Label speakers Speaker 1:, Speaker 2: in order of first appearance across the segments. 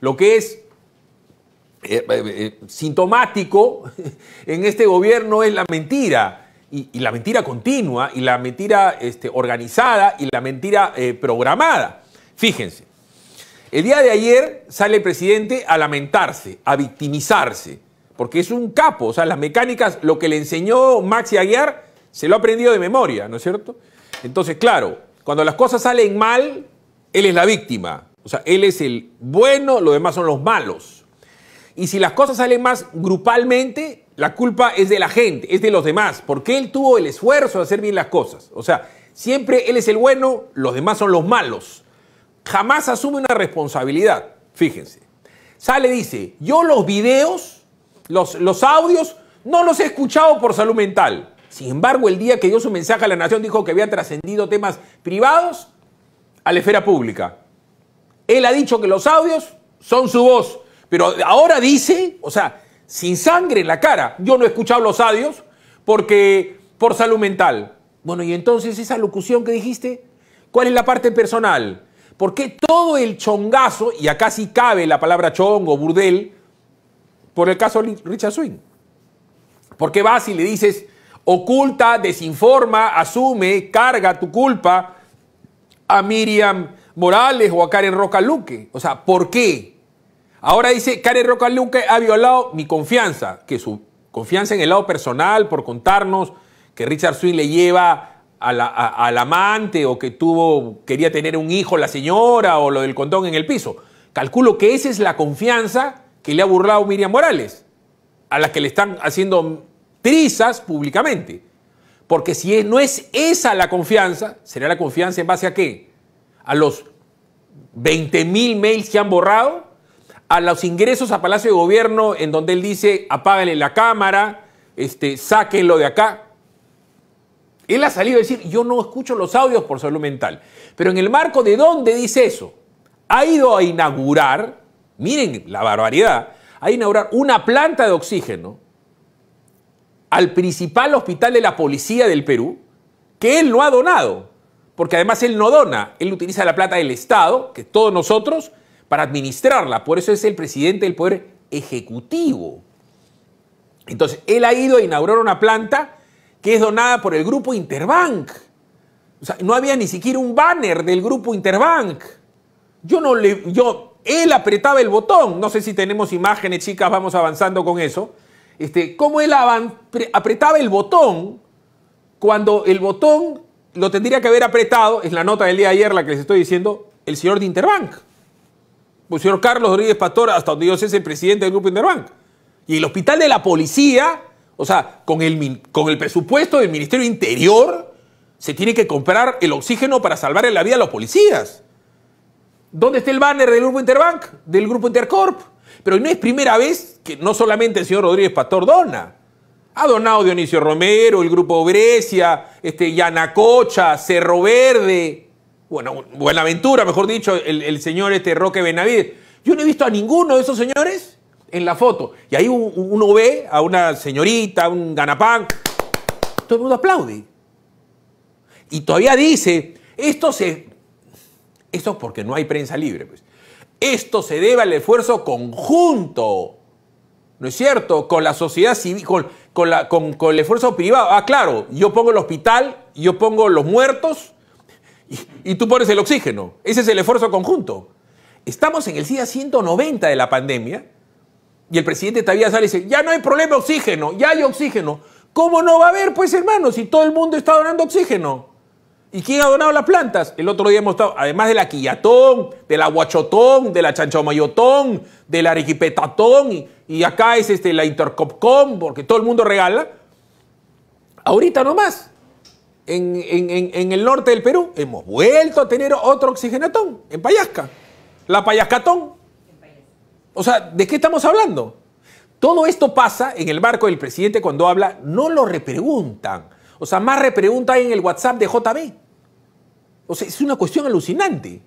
Speaker 1: lo que es eh, eh, eh, sintomático en este gobierno es la mentira. Y, la mentira continua, y la mentira este, organizada, y la mentira programada. Fíjense, el día de ayer sale el presidente a lamentarse, a victimizarse, porque es un capo, o sea, las mecánicas, lo que le enseñó Maxi Aguiar, se lo ha aprendido de memoria, ¿no es cierto? Entonces, claro, cuando las cosas salen mal, él es la víctima. O sea, él es el bueno, los demás son los malos. Y si las cosas salen más grupalmente, la culpa es de la gente, es de los demás, porque él tuvo el esfuerzo de hacer bien las cosas. O sea, siempre él es el bueno, los demás son los malos. Jamás asume una responsabilidad, fíjense. Sale, dice, yo los videos, los, los audios, no los he escuchado por salud mental. Sin embargo, el día que dio su mensaje a la nación dijo que había trascendido temas privados a la esfera pública. Él ha dicho que los audios son su voz, pero ahora dice, o sea, sin sangre en la cara, yo no he escuchado los audios porque por salud mental. Bueno, y entonces esa locución que dijiste, ¿cuál es la parte personal? ¿Por qué todo el chongazo, y acá sí cabe la palabra chongo, burdel, por el caso Richard Swing? ¿Por qué vas y le dices, oculta, desinforma, asume, carga tu culpa a Miriam Morales o a Karen Roca Luque. O sea, ¿por qué? Ahora dice, Karen Roca Luque ha violado mi confianza, que su confianza en el lado personal por contarnos que Richard Swin le lleva a al amante o que tuvo, quería tener un hijo la señora o lo del condón en el piso. Calculo que esa es la confianza que le ha burlado Miriam Morales, a la que le están haciendo trizas públicamente. Porque si no es esa la confianza, será la confianza en base a qué? a los 20 mil mails que han borrado, a los ingresos a Palacio de Gobierno en donde él dice apáguenle la cámara, este, sáquenlo de acá. Él ha salido a decir, yo no escucho los audios por salud mental. Pero en el marco de dónde dice eso, ha ido a inaugurar, miren la barbaridad, a inaugurar una planta de oxígeno al principal hospital de la policía del Perú que él no ha donado porque además él no dona, él utiliza la plata del Estado, que todos nosotros, para administrarla. Por eso es el presidente del Poder Ejecutivo. Entonces, él ha ido a inaugurar una planta que es donada por el grupo Interbank. O sea, no había ni siquiera un banner del grupo Interbank. Yo no le. Yo, él apretaba el botón. No sé si tenemos imágenes, chicas, vamos avanzando con eso. Este, cómo él apretaba el botón cuando el botón lo tendría que haber apretado, es la nota del día de ayer la que les estoy diciendo, el señor de Interbank. El señor Carlos Rodríguez Pastor, hasta donde yo sé, es el presidente del grupo Interbank. Y el hospital de la policía, o sea, con el, con el presupuesto del Ministerio Interior, se tiene que comprar el oxígeno para salvar la vida a los policías. ¿Dónde está el banner del grupo Interbank? Del grupo Intercorp. Pero no es primera vez que no solamente el señor Rodríguez Pastor dona donado Dionisio Romero, el Grupo Grecia, este, Yanacocha, Cerro Verde, bueno, Buenaventura, mejor dicho, el, señor este, Roque Benavides. Yo no he visto a ninguno de esos señores en la foto. Y ahí uno ve a una señorita, un ganapán, todo el mundo aplaude. Y todavía dice, esto se... Esto es porque no hay prensa libre. Pues. Esto se debe al esfuerzo conjunto, ¿no es cierto?, con la sociedad civil, con, la, con, el esfuerzo privado. Ah, claro, yo pongo el hospital, yo pongo los muertos y, tú pones el oxígeno. Ese es el esfuerzo conjunto. Estamos en el día 190 de la pandemia y el presidente todavía sale y dice, ya no hay problema oxígeno, ya hay oxígeno. ¿Cómo no va a haber, pues, hermano, si todo el mundo está donando oxígeno? ¿Y quién ha donado las plantas? El otro día hemos estado, además de la quillatón, de la Huachotón, de la chanchomayotón, de la arequipetatón, y, acá es este, la intercopcom, porque todo el mundo regala. Ahorita nomás, en, en, en el norte del Perú, hemos vuelto a tener otro oxigenatón, en Payasca, la Payascatón. O sea, ¿de qué estamos hablando? Todo esto pasa en el marco del presidente cuando habla, no lo repreguntan o sea, más repregunta hay en el WhatsApp de JB. O sea, es una cuestión alucinante.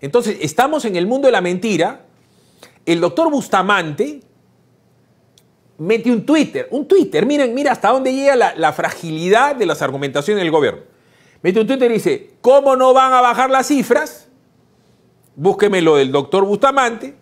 Speaker 1: Entonces, estamos en el mundo de la mentira. El doctor Bustamante mete un Twitter, un Twitter, miren, mira hasta dónde llega la, fragilidad de las argumentaciones del gobierno. Mete un Twitter y dice, ¿cómo no van a bajar las cifras? Búsqueme lo del doctor Bustamante.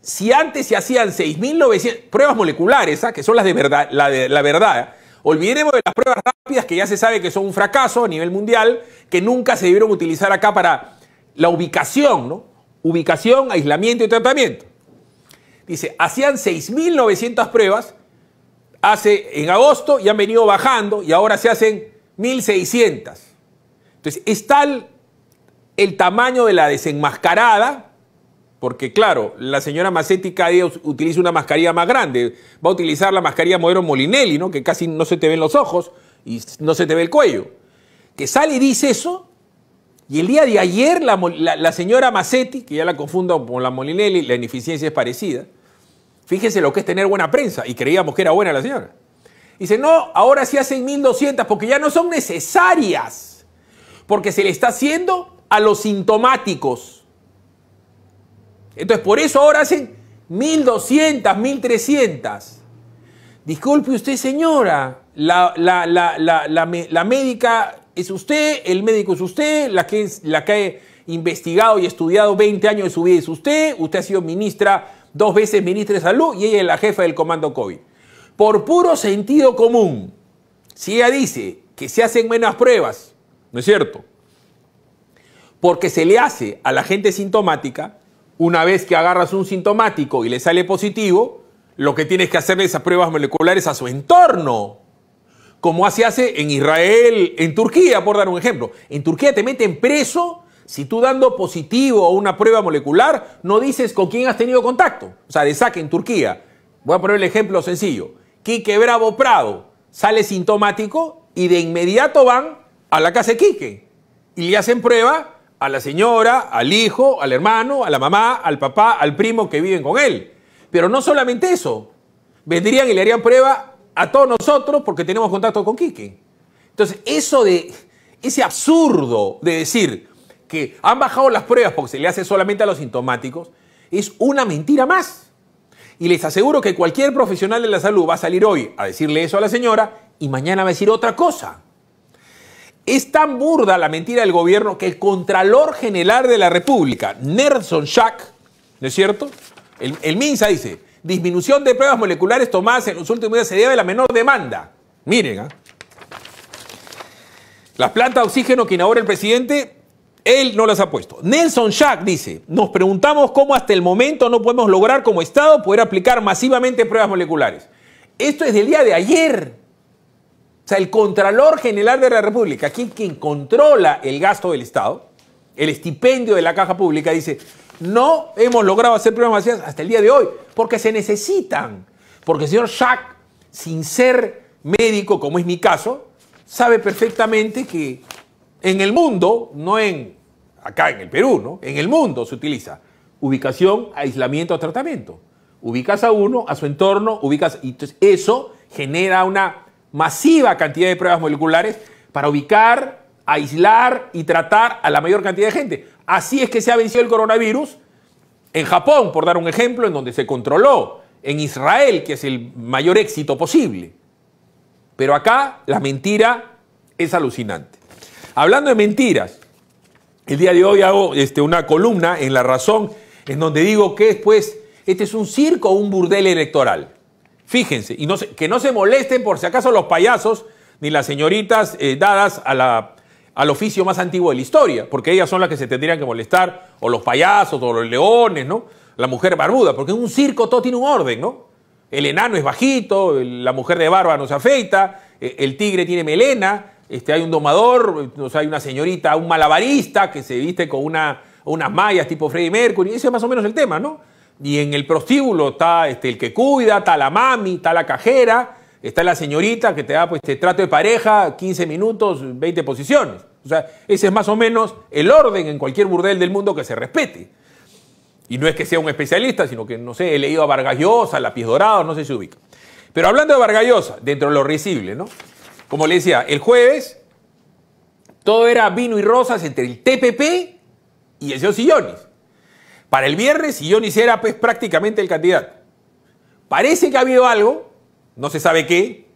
Speaker 1: Si antes se hacían 6.900 pruebas moleculares, ¿ah? que son las de verdad, de, la verdad ¿ah? Olvidemos de las pruebas rápidas que ya se sabe que son un fracaso a nivel mundial, que nunca se debieron utilizar acá para la ubicación, ¿no? Ubicación, aislamiento y tratamiento. Dice, hacían 6.900 pruebas hace, en agosto y han venido bajando y ahora se hacen 1.600. Entonces, es tal el tamaño de la desenmascarada porque claro, la señora Macetti cada día utiliza una mascarilla más grande. Va a utilizar la mascarilla modelo Molinelli, ¿no? Que casi no se te ven los ojos y no se te ve el cuello. Que sale y dice eso. Y el día de ayer la, señora Macetti, que ya la confundo con la Molinelli, la ineficiencia es parecida. Fíjese lo que es tener buena prensa. Y creíamos que era buena la señora. Dice, no, ahora sí hacen 1.200 porque ya no son necesarias. Porque se le está haciendo a los sintomáticos. Entonces, por eso ahora hacen 1200, 1300. Disculpe usted, señora, la, médica es usted, el médico es usted, la que, la que ha investigado y estudiado 20 años de su vida es usted, usted ha sido ministra, dos veces ministra de salud y ella es la jefa del comando COVID. Por puro sentido común, si ella dice que se hacen menos pruebas, ¿no es cierto? Porque se le hace a la gente sintomática, una vez que agarras un sintomático y le sale positivo, lo que tienes que hacerle esas pruebas moleculares a su entorno, como se hace en Israel, en Turquía, por dar un ejemplo. En Turquía te meten preso si tú dando positivo a una prueba molecular no dices con quién has tenido contacto. O sea, de saque en Turquía. Voy a poner el ejemplo sencillo. Quique Bravo Prado sale sintomático y de inmediato van a la casa de Quique y le hacen prueba a la señora, al hijo, al hermano, a la mamá, al papá, al primo que viven con él. Pero no solamente eso, vendrían y le harían prueba a todos nosotros porque tenemos contacto con Quique. Entonces, eso de ese absurdo de decir que han bajado las pruebas porque se le hace solamente a los sintomáticos es una mentira más. Y les aseguro que cualquier profesional de la salud va a salir hoy a decirle eso a la señora y mañana va a decir otra cosa. Es tan burda la mentira del gobierno que el Contralor General de la República, Nelson Schack, ¿no es cierto? El, MINSA dice, disminución de pruebas moleculares tomadas en los últimos días se debe a la menor demanda. Miren, ¿ah? Las plantas de oxígeno que inaugura el presidente, él no las ha puesto. Nelson Schack dice, nos preguntamos cómo hasta el momento no podemos lograr como Estado poder aplicar masivamente pruebas moleculares. Esto es del día de ayer. O sea, el Contralor General de la República, quien, quien controla el gasto del Estado, el estipendio de la caja pública, dice, no hemos logrado hacer programas hasta el día de hoy, porque se necesitan. Porque el señor Schack, sin ser médico, como es mi caso, sabe perfectamente que en el mundo, no en acá en el Perú, ¿no? En el mundo se utiliza ubicación, aislamiento, tratamiento. Ubicas a uno, a su entorno, ubicas. Y entonces eso genera una masiva cantidad de pruebas moleculares para ubicar, aislar y tratar a la mayor cantidad de gente. Así es que se ha vencido el coronavirus en Japón, por dar un ejemplo, en donde se controló, en Israel, que es el mayor éxito posible. Pero acá la mentira es alucinante. Hablando de mentiras, el día de hoy hago este, una columna en La Razón, en donde digo que después este es un circo, o un burdel electoral. Fíjense, y no que no se molesten por si acaso los payasos ni las señoritas eh, dadas a la, al oficio más antiguo de la historia, porque ellas son las que se tendrían que molestar, o los payasos, o los leones, ¿no? La mujer barbuda, porque en un circo todo tiene un orden, ¿no? El enano es bajito, la mujer de barba no se afeita, e, el tigre tiene melena, este, hay un domador, o hay una señorita, un malabarista que se viste con una, unas mallas tipo Freddie Mercury, ese es más o menos el tema, ¿no? y en el prostíbulo está este, el que cuida, está la mami, está la cajera, está la señorita que te da pues, este trato de pareja, 15 minutos, 20 posiciones. O sea, ese es más o menos el orden en cualquier burdel del mundo que se respete. Y no es que sea un especialista, sino que, no sé, he leído a Vargallosa, la Lápiz Dorado, no sé si se ubica. Pero hablando de Vargallosa, dentro de lo risible, ¿no? Como le decía, el jueves todo era vino y rosas entre el TPP y el señor Sillones para el viernes y ni es prácticamente el candidato. Parece que ha habido algo, no se sabe qué,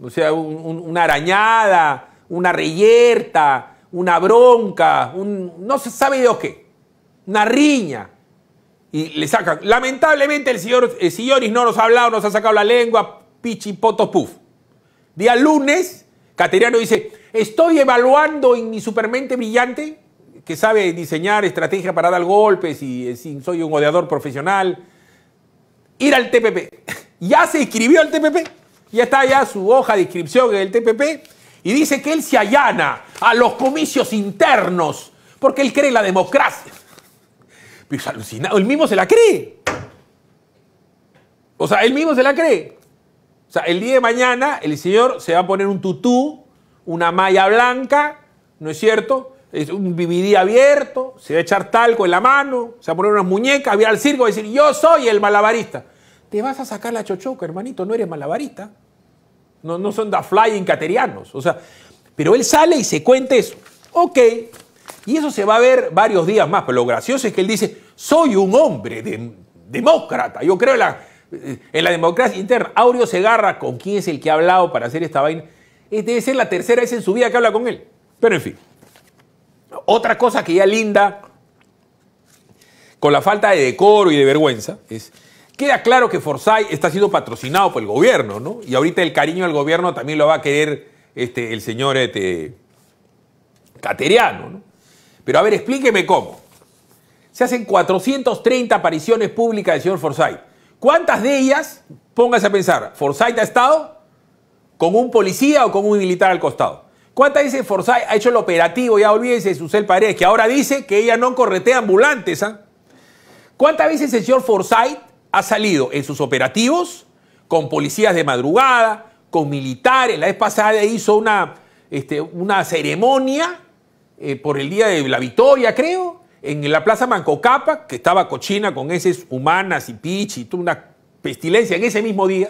Speaker 1: o sea, una arañada, una reyerta, una bronca, no se sabe de qué, una riña. Y le sacan. Lamentablemente el señor el no nos ha hablado, nos ha sacado la lengua, pichipoto poto, puff. Día lunes, Cateriano dice, estoy evaluando en mi supermente brillante que sabe diseñar estrategia para dar golpes y, eh, soy un odiador profesional, ir al TPP. ya se inscribió al TPP, ya está ya su hoja de inscripción en el TPP y dice que él se allana a los comicios internos porque él cree la democracia. Pero es alucinado, él mismo se la cree. O sea, él mismo se la cree. O sea, el día de mañana el señor se va a poner un tutú, una malla blanca, ¿no es cierto? es un viviría abierto, se va a echar talco en la mano, se va a poner unas muñecas, va a al circo y decir, yo soy el malabarista. Te vas a sacar la chochoca, hermanito, no eres malabarista. No, no son da flying caterianos. O sea, pero él sale y se cuenta eso. Ok, y eso se va a ver varios días más, pero lo gracioso es que él dice, soy un hombre de, demócrata, yo creo en la, eh, democracia interna. Aureo Segarra, ¿con quién es el que ha hablado para hacer esta vaina? Este debe ser la tercera vez en su vida que habla con él. Pero en fin. Otra cosa que ya linda con la falta de decoro y de vergüenza es queda claro que Forsyth está siendo patrocinado por el gobierno, ¿no? Y ahorita el cariño al gobierno también lo va a querer este, el señor este, Cateriano, ¿no? Pero a ver, explíqueme cómo. Se hacen 430 apariciones públicas del señor Forsyth. ¿Cuántas de ellas, póngase a pensar, Forsyth ha estado con un policía o con un militar al costado? ¿Cuántas veces Forsyth ha hecho el operativo? Ya olvídense de Susel Paredes, que ahora dice que ella no corretea ambulantes. ¿ah? ¿Cuántas veces el señor Forsyth ha salido en sus operativos con policías de madrugada, con militares? La vez pasada hizo una, este, una ceremonia eh, por el día de la victoria, creo, en la Plaza Mancocapa, que estaba cochina con esas humanas y pichi, una pestilencia en ese mismo día,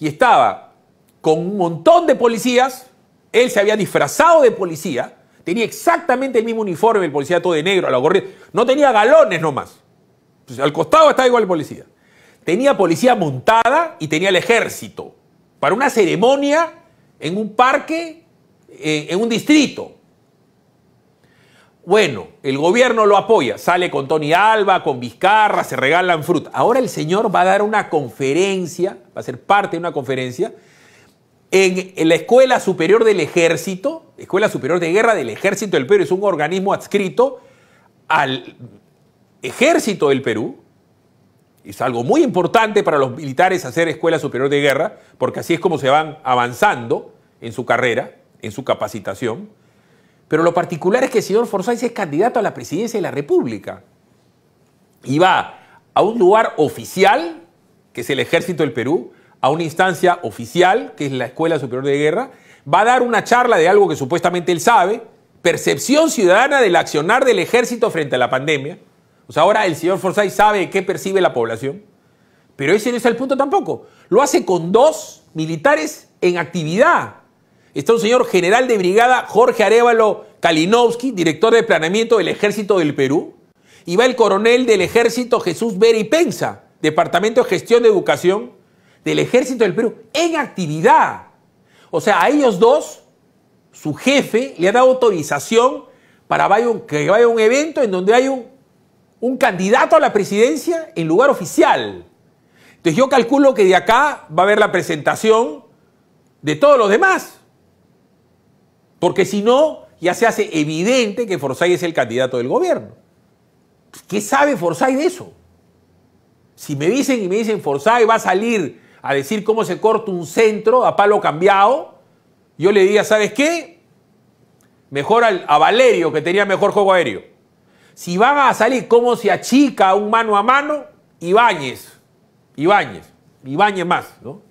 Speaker 1: y estaba con un montón de policías él se había disfrazado de policía, tenía exactamente el mismo uniforme, el policía todo de negro, a la gorrita, no tenía galones nomás. al costado estaba igual el policía. Tenía policía montada y tenía el ejército para una ceremonia en un parque, eh, en un distrito. Bueno, el gobierno lo apoya, sale con Tony Alba, con Vizcarra, se regalan fruta. Ahora el señor va a dar una conferencia, va a ser parte de una conferencia en la Escuela Superior del Ejército, Escuela Superior de Guerra del Ejército del Perú, es un organismo adscrito al Ejército del Perú. Es algo muy importante para los militares hacer Escuela Superior de Guerra, porque así es como se van avanzando en su carrera, en su capacitación. Pero lo particular es que el señor Forsyth es candidato a la presidencia de la República y va a un lugar oficial, que es el Ejército del Perú, a una instancia oficial, que es la Escuela Superior de Guerra, va a dar una charla de algo que supuestamente él sabe, percepción ciudadana del accionar del ejército frente a la pandemia. O sea, ahora el señor Forsyth sabe qué percibe la población, pero ese no es el punto tampoco. Lo hace con dos militares en actividad. Está un señor general de brigada, Jorge Arevalo Kalinowski, director de planeamiento del Ejército del Perú, y va el coronel del Ejército Jesús y Pensa, Departamento de Gestión de Educación, del ejército del Perú en actividad. O sea, a ellos dos, su jefe le ha dado autorización para que vaya a un evento en donde hay un, candidato a la presidencia en lugar oficial. Entonces yo calculo que de acá va a haber la presentación de todos los demás. Porque si no, ya se hace evidente que Forsyth es el candidato del gobierno. ¿Qué sabe Forsyth de eso? Si me dicen y me dicen Forsyth va a salir a decir cómo se corta un centro a palo cambiado, yo le diría, ¿sabes qué? Mejor a Valerio, que tenía mejor juego aéreo. Si van a salir cómo se achica un mano a mano, bañes y Ibáñez más, ¿no?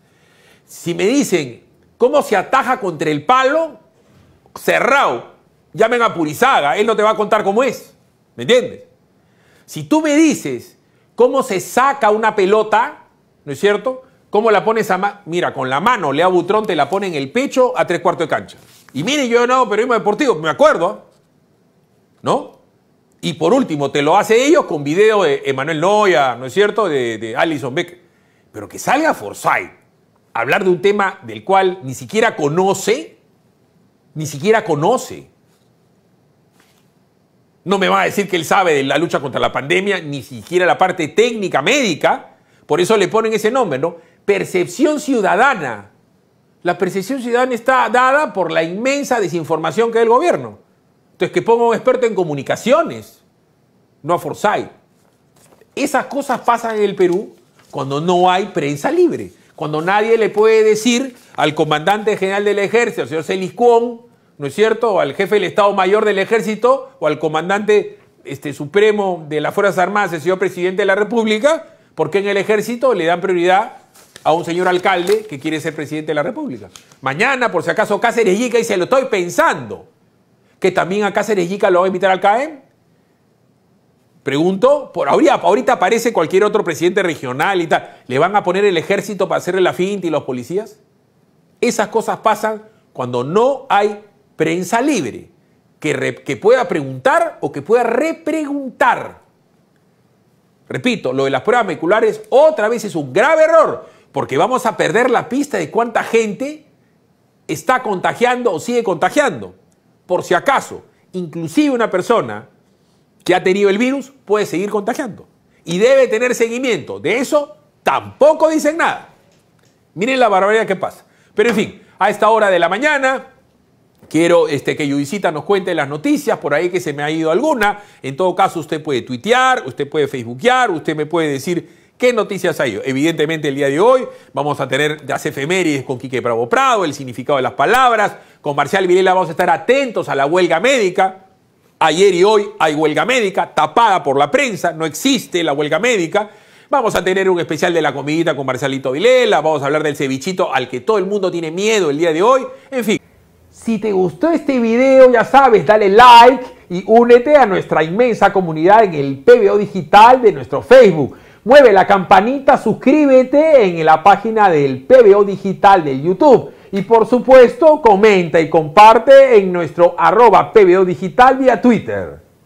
Speaker 1: Si me dicen cómo se ataja contra el palo, cerrado, llamen a Purizaga, él no te va a contar cómo es, ¿me entiendes? Si tú me dices cómo se saca una pelota, ¿no es cierto? ¿Cómo la pones a... Mira, con la mano, Lea Butrón te la pone en el pecho a tres cuartos de cancha. Y mire, yo he ganado periodismo deportivo, me acuerdo. ¿No? Y por último, te lo hace ellos con video de Emanuel Noya, ¿no es cierto? De, de Alison Beck. Pero que salga Forsyth a hablar de un tema del cual ni siquiera conoce, ni siquiera conoce. No me va a decir que él sabe de la lucha contra la pandemia, ni siquiera la parte técnica médica. Por eso le ponen ese nombre, ¿no? percepción ciudadana. La percepción ciudadana está dada por la inmensa desinformación que hay el gobierno. Entonces, que ponga un experto en comunicaciones, no a Forsyth. Esas cosas pasan en el Perú cuando no hay prensa libre, cuando nadie le puede decir al comandante general del ejército, al señor Celiscuón, ¿no es cierto?, o al jefe del Estado Mayor del Ejército, o al comandante este, supremo de las Fuerzas Armadas, el señor presidente de la República, porque en el ejército le dan prioridad a un señor alcalde que quiere ser presidente de la República. Mañana, por si acaso, Cáceres Yica, y se lo estoy pensando, que también a Cáceres Yica lo va a invitar al CAEM. Pregunto, por ahorita, aparece cualquier otro presidente regional y tal. ¿Le van a poner el ejército para hacerle la finta y los policías? Esas cosas pasan cuando no hay prensa libre que, que pueda preguntar o que pueda repreguntar. Repito, lo de las pruebas vehiculares otra vez es un grave error porque vamos a perder la pista de cuánta gente está contagiando o sigue contagiando. Por si acaso, inclusive una persona que ha tenido el virus puede seguir contagiando y debe tener seguimiento. De eso tampoco dicen nada. Miren la barbaridad que pasa. Pero en fin, a esta hora de la mañana quiero este, que Yudicita nos cuente las noticias, por ahí que se me ha ido alguna. En todo caso, usted puede tuitear, usted puede facebookear, usted me puede decir ¿Qué noticias hay? Evidentemente el día de hoy vamos a tener las efemérides con Quique Bravo Prado, el significado de las palabras. Con Marcial Vilela vamos a estar atentos a la huelga médica. Ayer y hoy hay huelga médica, tapada por la prensa, no existe la huelga médica. Vamos a tener un especial de la comidita con Marcialito Vilela, vamos a hablar del cevichito al que todo el mundo tiene miedo el día de hoy. En fin. Si te gustó este video, ya sabes, dale like y únete a nuestra inmensa comunidad en el PBO digital de nuestro Facebook Mueve la campanita, suscríbete en la página del PBO Digital de YouTube. Y por supuesto, comenta y comparte en nuestro arroba PBO Digital vía Twitter